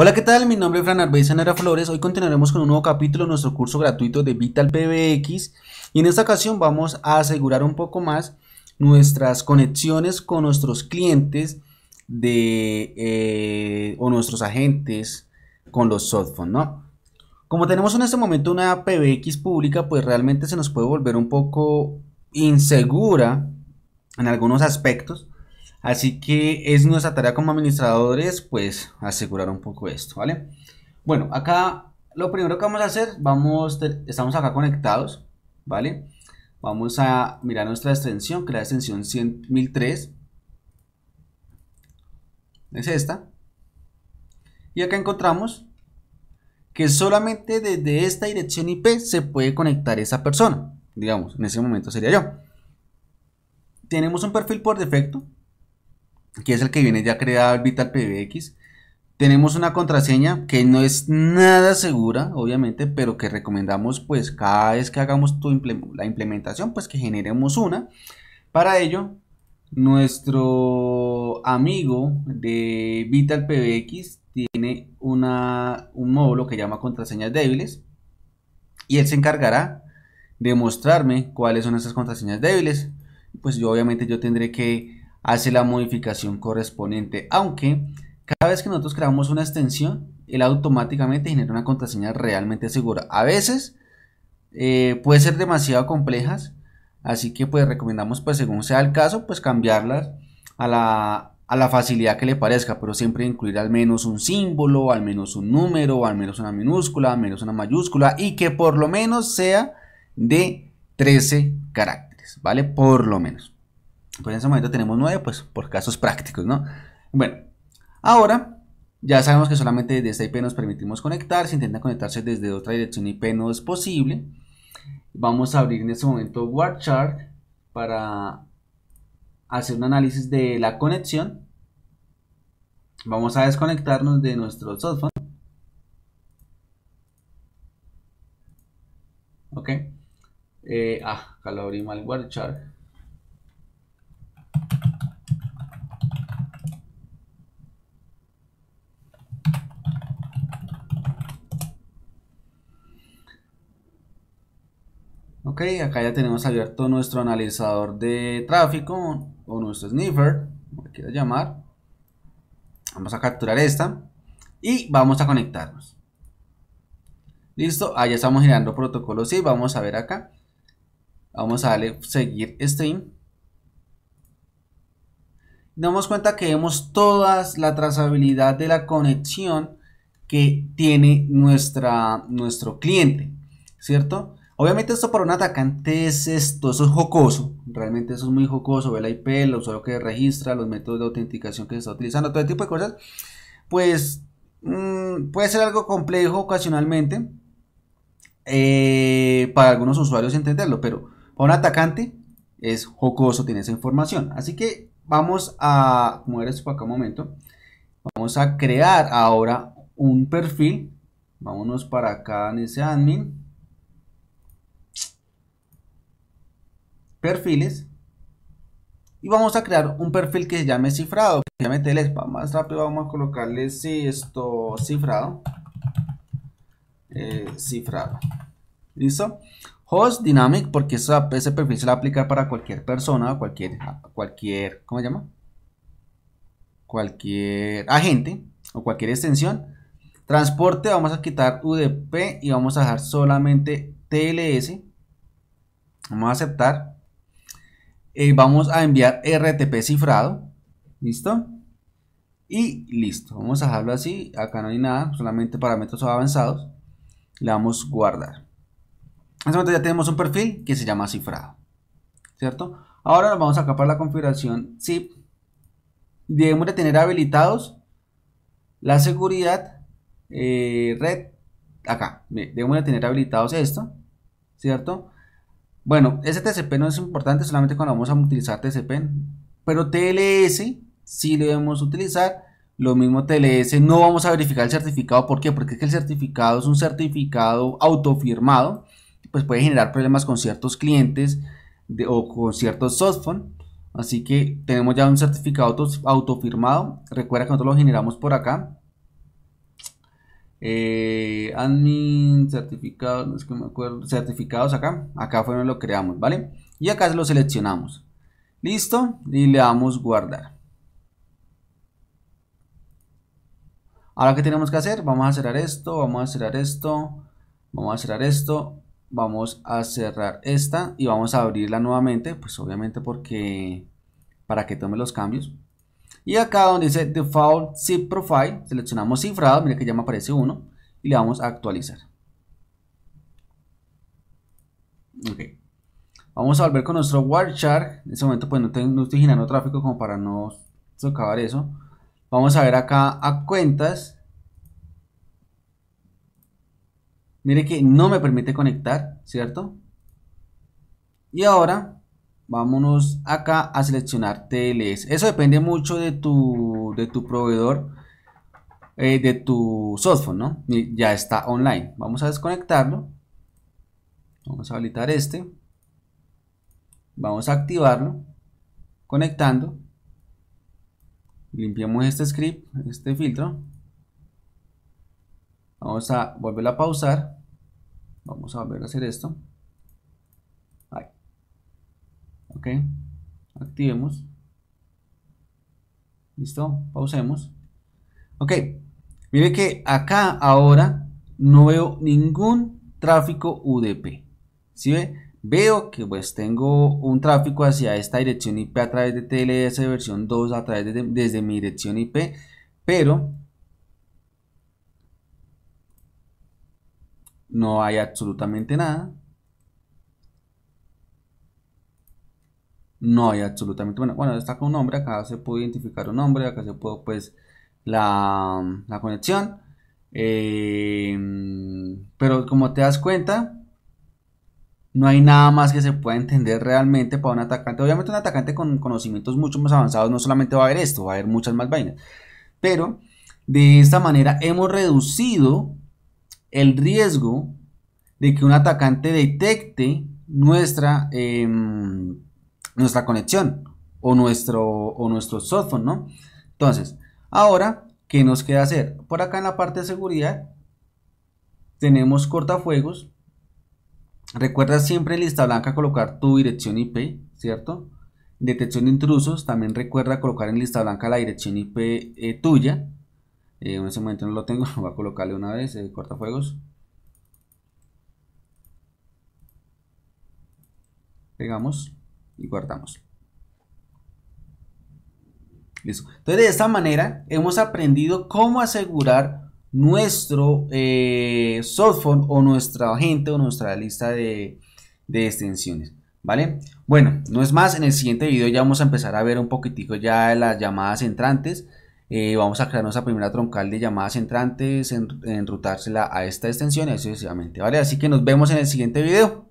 Hola, ¿qué tal? Mi nombre es Fran Arbeza Flores. Hoy continuaremos con un nuevo capítulo de nuestro curso gratuito de Vital PBX. Y en esta ocasión vamos a asegurar un poco más nuestras conexiones con nuestros clientes de, eh, o nuestros agentes con los softphones, ¿no? Como tenemos en este momento una PBX pública, pues realmente se nos puede volver un poco insegura en algunos aspectos Así que es nuestra tarea como administradores, pues asegurar un poco esto, ¿vale? Bueno, acá lo primero que vamos a hacer, vamos, estamos acá conectados, ¿vale? Vamos a mirar nuestra extensión, que es la extensión 1003. Es esta. Y acá encontramos que solamente desde esta dirección IP se puede conectar esa persona. Digamos, en ese momento sería yo. Tenemos un perfil por defecto, que es el que viene ya creado el Vital Tenemos una contraseña que no es nada segura, obviamente, pero que recomendamos pues cada vez que hagamos la implementación, pues que generemos una. Para ello, nuestro amigo de Vital tiene una, un módulo que llama contraseñas débiles y él se encargará de mostrarme cuáles son esas contraseñas débiles. Pues yo obviamente yo tendré que hace la modificación correspondiente. Aunque cada vez que nosotros creamos una extensión, él automáticamente genera una contraseña realmente segura. A veces eh, puede ser demasiado complejas, así que pues recomendamos pues según sea el caso, pues cambiarlas a la, a la facilidad que le parezca, pero siempre incluir al menos un símbolo, al menos un número, al menos una minúscula, al menos una mayúscula y que por lo menos sea de 13 caracteres, ¿vale? Por lo menos. Pues en ese momento tenemos nueve pues por casos prácticos, ¿no? Bueno, ahora ya sabemos que solamente desde esta IP nos permitimos conectar. si intenta conectarse desde otra dirección IP no es posible. Vamos a abrir en este momento WordChart para hacer un análisis de la conexión. Vamos a desconectarnos de nuestro software. Ok. Eh, ah, acá lo abrí mal WordChart. Ok, acá ya tenemos abierto nuestro analizador de tráfico o nuestro sniffer, como quiera llamar. Vamos a capturar esta y vamos a conectarnos. Listo, ahí estamos generando protocolos y vamos a ver acá. Vamos a darle seguir stream. Damos cuenta que vemos toda la trazabilidad de la conexión que tiene nuestra, nuestro cliente, ¿cierto? Obviamente esto para un atacante es esto, eso es jocoso, realmente eso es muy jocoso, ve la IP, el usuario que registra, los métodos de autenticación que se está utilizando, todo tipo de cosas, pues mm, puede ser algo complejo ocasionalmente eh, para algunos usuarios entenderlo, pero para un atacante es jocoso tener esa información. Así que vamos a mover esto para acá un momento, vamos a crear ahora un perfil, vámonos para acá en ese admin, perfiles y vamos a crear un perfil que se llame cifrado se el spam más rápido vamos a colocarle si esto cifrado eh, cifrado listo host dynamic porque ese perfil se va a aplicar para cualquier persona cualquier cualquier cómo se llama cualquier agente o cualquier extensión transporte vamos a quitar UDP y vamos a dejar solamente TLS vamos a aceptar eh, vamos a enviar RTP cifrado, ¿listo? Y listo, vamos a dejarlo así, acá no hay nada, solamente parámetros avanzados, le damos guardar. En este momento ya tenemos un perfil que se llama cifrado, ¿cierto? Ahora nos vamos a para la configuración zip, debemos de tener habilitados la seguridad eh, red, acá, debemos de tener habilitados esto, ¿cierto? Bueno, ese TCP no es importante solamente cuando vamos a utilizar TCP, pero TLS sí lo debemos utilizar. Lo mismo TLS, no vamos a verificar el certificado, ¿por qué? Porque es que el certificado es un certificado autofirmado, pues puede generar problemas con ciertos clientes o con ciertos softphones, Así que tenemos ya un certificado autofirmado. Recuerda que nosotros lo generamos por acá. Eh, admin, certificados, certificados acá, acá fue donde lo creamos, ¿vale? Y acá lo seleccionamos, listo, y le damos guardar. Ahora, que tenemos que hacer? Vamos a cerrar esto, vamos a cerrar esto, vamos a cerrar esto, vamos a cerrar esta y vamos a abrirla nuevamente, pues obviamente porque para que tome los cambios. Y acá donde dice Default Zip Profile, seleccionamos cifrado, mire que ya me aparece uno, y le vamos a actualizar. Ok. Vamos a volver con nuestro Wireshark En este momento pues no, no estoy generando tráfico como para no socavar eso. Vamos a ver acá a cuentas. Mire que no me permite conectar, ¿cierto? Y ahora Vámonos acá a seleccionar TLS. Eso depende mucho de tu, proveedor, eh, de tu software, ¿no? ya está online. Vamos a desconectarlo. Vamos a habilitar este. Vamos a activarlo. Conectando. Limpiamos este script, este filtro. Vamos a volver a pausar. Vamos a volver a hacer esto. Ok, activemos. Listo, pausemos. Ok, mire que acá ahora no veo ningún tráfico UDP. si ve? Veo que pues tengo un tráfico hacia esta dirección IP a través de TLS versión 2 a través de, desde mi dirección IP, pero no hay absolutamente nada. no hay absolutamente, bueno, bueno, con un nombre, acá se puede identificar un nombre, acá se puede pues la, conexión, eh, pero como te das cuenta, no hay nada más que se pueda entender realmente para un atacante. Obviamente un atacante con conocimientos mucho más avanzados no solamente va a haber esto, va a haber muchas más vainas. Pero de esta manera hemos reducido el riesgo de que un atacante detecte nuestra... Em, nuestra conexión o nuestro, o nuestro software ¿no? Entonces, ahora, ¿qué nos queda hacer? Por acá en la parte de seguridad tenemos cortafuegos. Recuerda siempre en lista blanca colocar tu dirección IP, ¿cierto? Detección de intrusos, también recuerda colocar en lista blanca la dirección IP eh, tuya. Eh, en ese momento no lo tengo, voy a colocarle una vez, eh, cortafuegos. Pegamos y guardamos. Listo. Entonces de esta manera hemos aprendido cómo asegurar nuestro eh, softphone o nuestra agente o nuestra lista de, extensiones. ¿Vale? Bueno, no es más, en el siguiente video ya vamos a empezar a ver un poquitico ya las llamadas entrantes. Eh, vamos a crear nuestra primera troncal de llamadas entrantes, en, enrutársela a esta extensión y así sucesivamente, ¿vale? Así que nos vemos en el siguiente video.